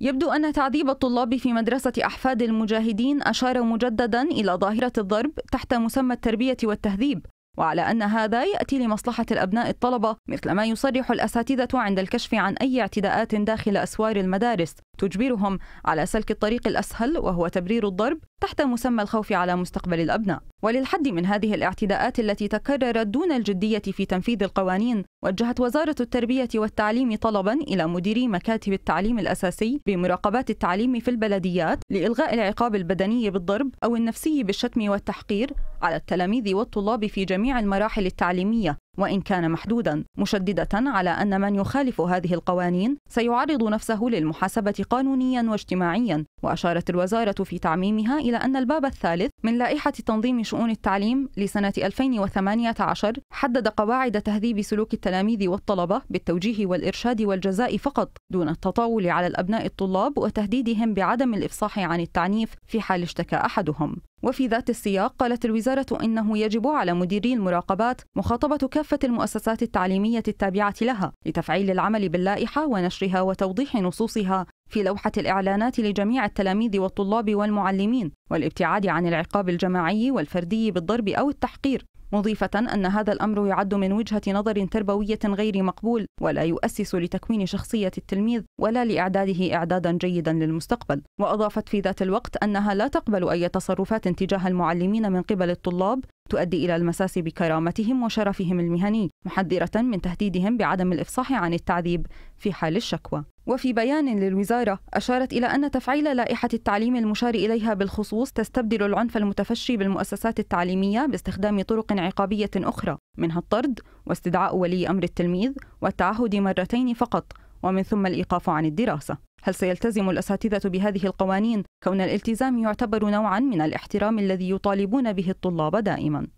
يبدو أن تعذيب الطلاب في مدرسة أحفاد المجاهدين أشار مجددا إلى ظاهرة الضرب تحت مسمى التربية والتهذيب وعلى أن هذا يأتي لمصلحة الأبناء الطلبة مثل ما يصرح الأساتذة عند الكشف عن أي اعتداءات داخل أسوار المدارس تجبرهم على سلك الطريق الأسهل وهو تبرير الضرب تحت مسمى الخوف على مستقبل الأبناء وللحد من هذه الاعتداءات التي تكررت دون الجدية في تنفيذ القوانين وجهت وزارة التربية والتعليم طلبا إلى مديري مكاتب التعليم الأساسي بمراقبات التعليم في البلديات لإلغاء العقاب البدني بالضرب أو النفسي بالشتم والتحقير على التلاميذ والطلاب في جميع المراحل التعليمية وإن كان محدودا مشددة على أن من يخالف هذه القوانين سيعرض نفسه للمحاسبة قانونيا واجتماعيا وأشارت الوزارة في تعميمها إلى أن الباب الثالث من لائحة تنظيم شؤون التعليم لسنة 2018 حدد قواعد تهذيب سلوك التلاميذ والطلبة بالتوجيه والإرشاد والجزاء فقط دون التطاول على الأبناء الطلاب وتهديدهم بعدم الإفصاح عن التعنيف في حال اشتكى أحدهم وفي ذات السياق قالت الوزارة إنه يجب على مديري المراقبات مخاطبة كافة المؤسسات التعليمية التابعة لها لتفعيل العمل باللائحة ونشرها وتوضيح نصوصها في لوحة الإعلانات لجميع التلاميذ والطلاب والمعلمين والابتعاد عن العقاب الجماعي والفردي بالضرب أو التحقير مضيفة أن هذا الأمر يعد من وجهة نظر تربوية غير مقبول ولا يؤسس لتكوين شخصية التلميذ ولا لإعداده إعدادا جيدا للمستقبل وأضافت في ذات الوقت أنها لا تقبل أي تصرفات تجاه المعلمين من قبل الطلاب تؤدي إلى المساس بكرامتهم وشرفهم المهني محذرة من تهديدهم بعدم الإفصاح عن التعذيب في حال الشكوى وفي بيان للوزارة أشارت إلى أن تفعيل لائحة التعليم المشار إليها بالخصوص تستبدل العنف المتفشي بالمؤسسات التعليمية باستخدام طرق عقابية أخرى منها الطرد واستدعاء ولي أمر التلميذ والتعهد مرتين فقط ومن ثم الإيقاف عن الدراسة هل سيلتزم الأساتذة بهذه القوانين كون الالتزام يعتبر نوعا من الاحترام الذي يطالبون به الطلاب دائما؟